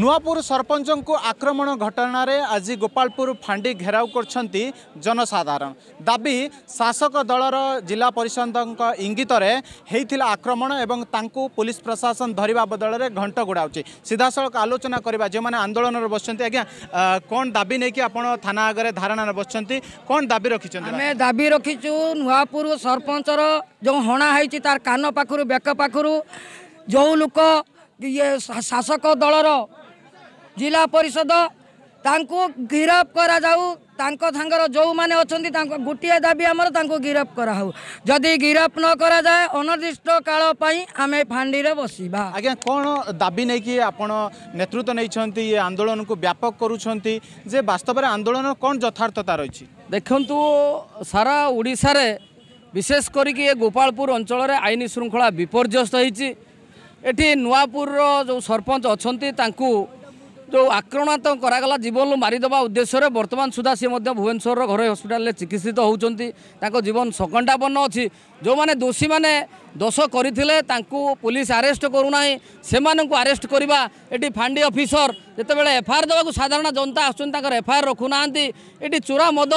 ନୂଆପୁର ସରପଞ୍ଚଙ୍କୁ ଆକ୍ରମଣ ଘଟଣାରେ ଆଜି ଗୋପାଳପୁର ଫାଣ୍ଡି ଘେରାଉ କରିଛନ୍ତି ଜନସାଧାରଣ ଦାବି ଶାସକ ଦଳର ଜିଲ୍ଲା ପରିଷଦଙ୍କ ଇଙ୍ଗିତରେ ହେଇଥିଲା ଆକ୍ରମଣ ଏବଂ ତାଙ୍କୁ ପୁଲିସ ପ୍ରଶାସନ ଧରିବା ବଦଳରେ ଘଣ୍ଟ ଗୁଡ଼ାଉଛି ସିଧାସଳଖ ଆଲୋଚନା କରିବା ଯେଉଁମାନେ ଆନ୍ଦୋଳନରେ ବସିଛନ୍ତି ଆଜ୍ଞା କ'ଣ ଦାବି ନେଇକି ଆପଣ ଥାନା ଆଗରେ ଧାରଣାରେ ବସିଛନ୍ତି କ'ଣ ଦାବି ରଖିଛନ୍ତି ଆମେ ଦାବି ରଖିଛୁ ନୂଆପୁର ସରପଞ୍ଚର ଯେଉଁ ହଣା ହେଇଛି ତାର କାନ ପାଖରୁ ବେକ ପାଖରୁ ଯେଉଁ ଲୋକ ଇଏ ଶାସକ ଦଳର ଜିଲ୍ଲା ପରିଷଦ ତାଙ୍କୁ ଗିରଫ କରାଯାଉ ତାଙ୍କ ସାଙ୍ଗର ଯେଉଁମାନେ ଅଛନ୍ତି ତାଙ୍କ ଗୋଟିଏ ଦାବି ଆମର ତାଙ୍କୁ ଗିରଫ କରାହେଉ ଯଦି ଗିରଫ ନ କରାଯାଏ ଅନିର୍ଦ୍ଦିଷ୍ଟ କାଳ ପାଇଁ ଆମେ ଫାଣ୍ଡିରେ ବସିବା ଆଜ୍ଞା କ'ଣ ଦାବି ନେଇକି ଆପଣ ନେତୃତ୍ୱ ନେଇଛନ୍ତି ଏ ଆନ୍ଦୋଳନକୁ ବ୍ୟାପକ କରୁଛନ୍ତି ଯେ ବାସ୍ତବରେ ଆନ୍ଦୋଳନ କ'ଣ ଯଥାର୍ଥତା ରହିଛି ଦେଖନ୍ତୁ ସାରା ଓଡ଼ିଶାରେ ବିଶେଷ କରିକି ଏ ଗୋପାଳପୁର ଅଞ୍ଚଳରେ ଆଇନ ଶୃଙ୍ଖଳା ବିପର୍ଯ୍ୟସ୍ତ ହୋଇଛି ଏଠି ନୂଆପୁରର ଯେଉଁ ସରପଞ୍ଚ ଅଛନ୍ତି ତାଙ୍କୁ ଯେଉଁ ଆକ୍ରମଣାତ କରାଗଲା ଜୀବନରୁ ମାରିଦେବା ଉଦ୍ଦେଶ୍ୟରେ ବର୍ତ୍ତମାନ ସୁଦ୍ଧା ସିଏ ମଧ୍ୟ ଭୁବନେଶ୍ୱରର ଘରୋଇ ହସ୍ପିଟାଲରେ ଚିକିତ୍ସିତ ହେଉଛନ୍ତି ତାଙ୍କ ଜୀବନ ସକଣ୍ଟାପନ୍ନ ଅଛି ଯେଉଁମାନେ ଦୋଷୀମାନେ ଦୋଷ କରିଥିଲେ ତାଙ୍କୁ ପୋଲିସ ଆରେଷ୍ଟ କରୁନାହିଁ ସେମାନଙ୍କୁ ଆରେଷ୍ଟ କରିବା ଏଠି ଫାଣ୍ଡି ଅଫିସର ଯେତେବେଳେ ଏଫଆଇଆର ଦେବାକୁ ସାଧାରଣ ଜନତା ଆସୁଛନ୍ତି ତାଙ୍କର ଏଫଆଇଆର ରଖୁନାହାନ୍ତି ଏଠି ଚୋରା ମଦ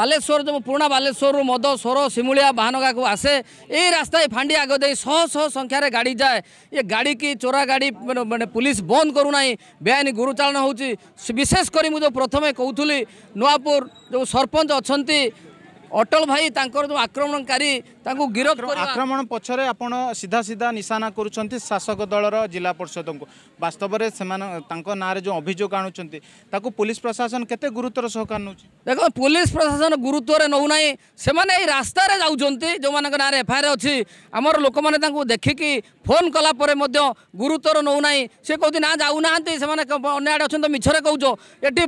ବାଲେଶ୍ୱର ଯେଉଁ ପୁରୁଣା ବାଲେଶ୍ୱରରୁ ମଦ ସୋର ସିମୁଳିଆ ବାହାନଗାକୁ ଆସେ ଏଇ ରାସ୍ତାରେ ଫାଣ୍ଡି ଆଗ ଦେଇ ଶହ ଶହ ସଂଖ୍ୟାରେ ଗାଡ଼ି ଯାଏ ଏ ଗାଡ଼ିକି ଚୋରା ଗାଡ଼ି ମାନେ ପୋଲିସ ବନ୍ଦ କରୁନାହିଁ ବେଆଇନ ଗୁରୁଚାଳନ ହେଉଛି ବିଶେଷ କରି ମୁଁ ଯେଉଁ ପ୍ରଥମେ କହୁଥିଲି ନୂଆପୁର ଯେଉଁ ସରପଞ୍ଚ ଅଛନ୍ତି ଅଟଳ ଭାଇ ତାଙ୍କର ଯେଉଁ ଆକ୍ରମଣକାରୀ ତାଙ୍କୁ ଗିରଫ ଆକ୍ରମଣ ପଛରେ ଆପଣ ସିଧା ସିଧା ନିଶାନା କରୁଛନ୍ତି ଶାସକ ଦଳର ଜିଲ୍ଲା ପରିଷଦଙ୍କୁ ବାସ୍ତବରେ ସେମାନେ ତାଙ୍କ ନାଁରେ ଯେଉଁ ଅଭିଯୋଗ ଆଣୁଛନ୍ତି ତାକୁ ପୋଲିସ ପ୍ରଶାସନ କେତେ ଗୁରୁତ୍ୱର ସହକାର ନେଉଛି ଦେଖ ପୋଲିସ ପ୍ରଶାସନ ଗୁରୁତ୍ୱରେ ନେଉନାହିଁ ସେମାନେ ଏଇ ରାସ୍ତାରେ ଯାଉଛନ୍ତି ଯେଉଁମାନଙ୍କ ନାଁରେ ଏଫ୍ଆଇଆର୍ ଅଛି ଆମର ଲୋକମାନେ ତାଙ୍କୁ ଦେଖିକି फोन कला परे गुरुतर नहुनाई से कोदी ना जाऊ नाते से माने अन्य आछन त मिछरे कहो जो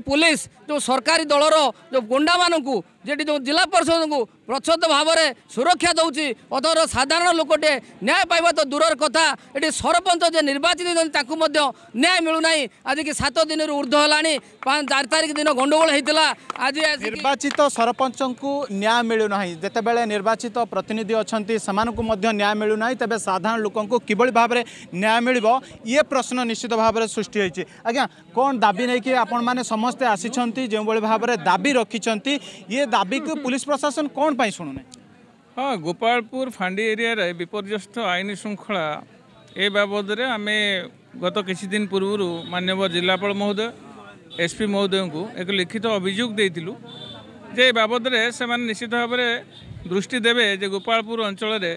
पुलिस जो सरकारी दलरो जो गुंडा मानकु जेडी जो जिल्ला परिषदको প্রচ্ছদ ভাবে সুরক্ষা দেছি অথর সাধারণ লোকটে ন্যায় পাইবা তো দূরের কথা এটি সরপঞ্চ যে নির্বাচিত হয়েছেন তাকে ন্যায় মিলু না আজকে সাত দিনের ঊর্ধ্ব হল চারি তারিখ দিন গন্ডগোল হয়েছিল আজ নির্বাচিত সরপঞ্চ ন্যায় মিলু না যেতবে নির্বাচিত প্রতিনিধি অনেক ন্যায় মিলু না তবে সাধারণ লোক কিভাবে ভাবে ন্যায় মিলব ইয়ে প্রশ্ন নিশ্চিত ভাবে সৃষ্টি হয়েছে আজ্ঞা কোণ দাবি নেই আপনার সমস্ত আসি যেভাবে ভাবে দাবি রক্ষিছেন ইয়ে দাবি পুলিশ প্রশাসন কোণ କ'ଣ ପାଇଁ ଶୁଣୁନେ ହଁ ଗୋପାଳପୁର ଫାଣ୍ଡି ଏରିଆରେ ବିପର୍ଯ୍ୟସ୍ତ ଆଇନ ଶୃଙ୍ଖଳା ଏ ବାବଦରେ ଆମେ ଗତ କିଛି ଦିନ ପୂର୍ବରୁ ମାନ୍ୟବର ଜିଲ୍ଲାପାଳ ମହୋଦୟ ଏସ୍ପି ମହୋଦୟଙ୍କୁ ଏକ ଲିଖିତ ଅଭିଯୋଗ ଦେଇଥିଲୁ ଯେ ଏ ବାବଦରେ ସେମାନେ ନିଶ୍ଚିତ ଭାବରେ ଦୃଷ୍ଟି ଦେବେ ଯେ ଗୋପାଳପୁର ଅଞ୍ଚଳରେ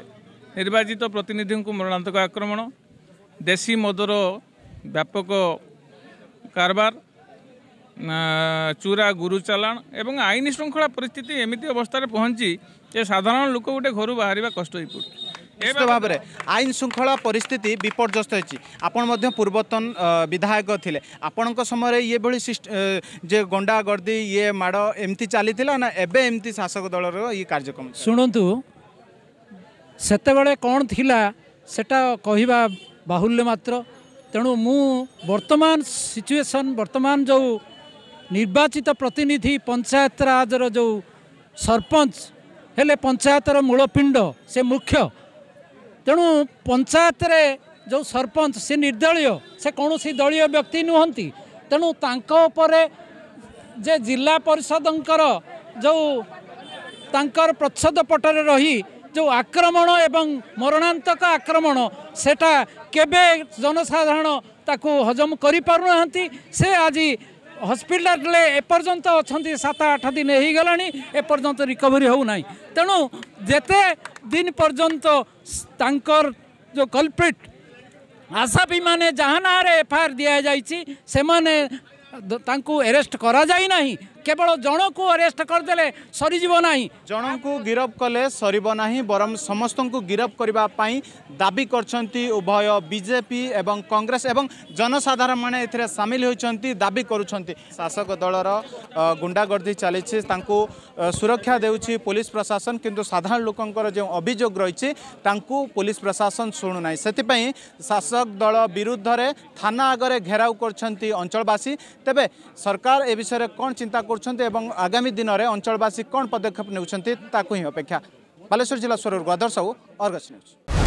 ନିର୍ବାଚିତ ପ୍ରତିନିଧିଙ୍କୁ ମରଣାନ୍ତକ ଆକ୍ରମଣ ଦେଶୀ ମଦର ବ୍ୟାପକ କାରବାର চূড়া গুরুচালাণ এবং আইন শৃঙ্খলা পরিস্থিতি এমিতি অবস্থায় পৌঁছি যে সাধারণ লোক গোটে ঘর বাহারা কষ্ট হয়ে পড়ছে নিশ্চিত ভাবে আইন শৃঙ্খলা পরিস্থিতি বিপর্যস্ত হয়েছে আপন মধ্য পূর্বতন বিধায়ক লে আপনার সময় ইয়েভাবে যে গণ্ডা গর্দি ইয়ে মাড় এমতি চালি না এবে এমতি শাসক দলর ইয়ে কার্যক্রম শুণতু সেতবে কণ লা সেটা কহা বাহুল্য মাত্র তেণু মু বর্তমান সিচুয়েসন বর্তমান যে ନିର୍ବାଚିତ ପ୍ରତିନିଧି ପଞ୍ଚାୟତରାଜର ଯେଉଁ ସରପଞ୍ଚ ହେଲେ ପଞ୍ଚାୟତର ମୂଳପିଣ୍ଡ ସେ ମୁଖ୍ୟ ତେଣୁ ପଞ୍ଚାୟତରେ ଯେଉଁ ସରପଞ୍ଚ ସେ ନିର୍ଦ୍ଦଳୀୟ ସେ କୌଣସି ଦଳୀୟ ବ୍ୟକ୍ତି ନୁହନ୍ତି ତେଣୁ ତାଙ୍କ ଉପରେ ଯେ ଜିଲ୍ଲା ପରିଷଦଙ୍କର ଯେଉଁ ତାଙ୍କର ପ୍ରଚ୍ଛଦ ପଟରେ ରହି ଯେଉଁ ଆକ୍ରମଣ ଏବଂ ମରଣାନ୍ତକ ଆକ୍ରମଣ ସେଟା କେବେ ଜନସାଧାରଣ ତାକୁ ହଜମ କରିପାରୁନାହାନ୍ତି ସେ ଆଜି হসপিটালে এপর্যন্ত অনেক সাত আট দিন হয়ে গলা এপর্যন্ত রিকভরি হো না তেমন যেতে দিন পর্যন্ত তাঁকর যে কলপ্রিট আসামি মানে যা না এফআইআর দিয়া যাই সে তাঁকু এরেস্ট করা যাই না কেবল জনকু আরেস্ট করেদেলে সরিযিব না জনকু গিরফ কলে সরব না বরং সমস্ত গিরফ করা দাবি করছেন উভয় বিজেপি এবং কংগ্রেস এবং জনসাধারণ মানে এতে সামিল হয়েছেন দাবি করছেন শাসক দলর গুন্ডাগর্দি চালছে তাঁকু সুরক্ষা দেউছি পুলিশ প্রশাসন কিন্তু সাধারণ লোকঙ্কর যে অভিযোগ রয়েছে তাঁকু পুলিশ প্রশাসন শুণু না সেপাই শাসক দল বিরুদ্ধে থানা আগরে ঘেরাও করছেন অঞ্চলবাসী তবে সরকার এ বিষয়ে কম চিন্তা आगामी दिन अञ्चलवासी कम पदक्षेप अपेक्षा बालेश्वर जिल्ला स्वरूप अर्गस न्यूज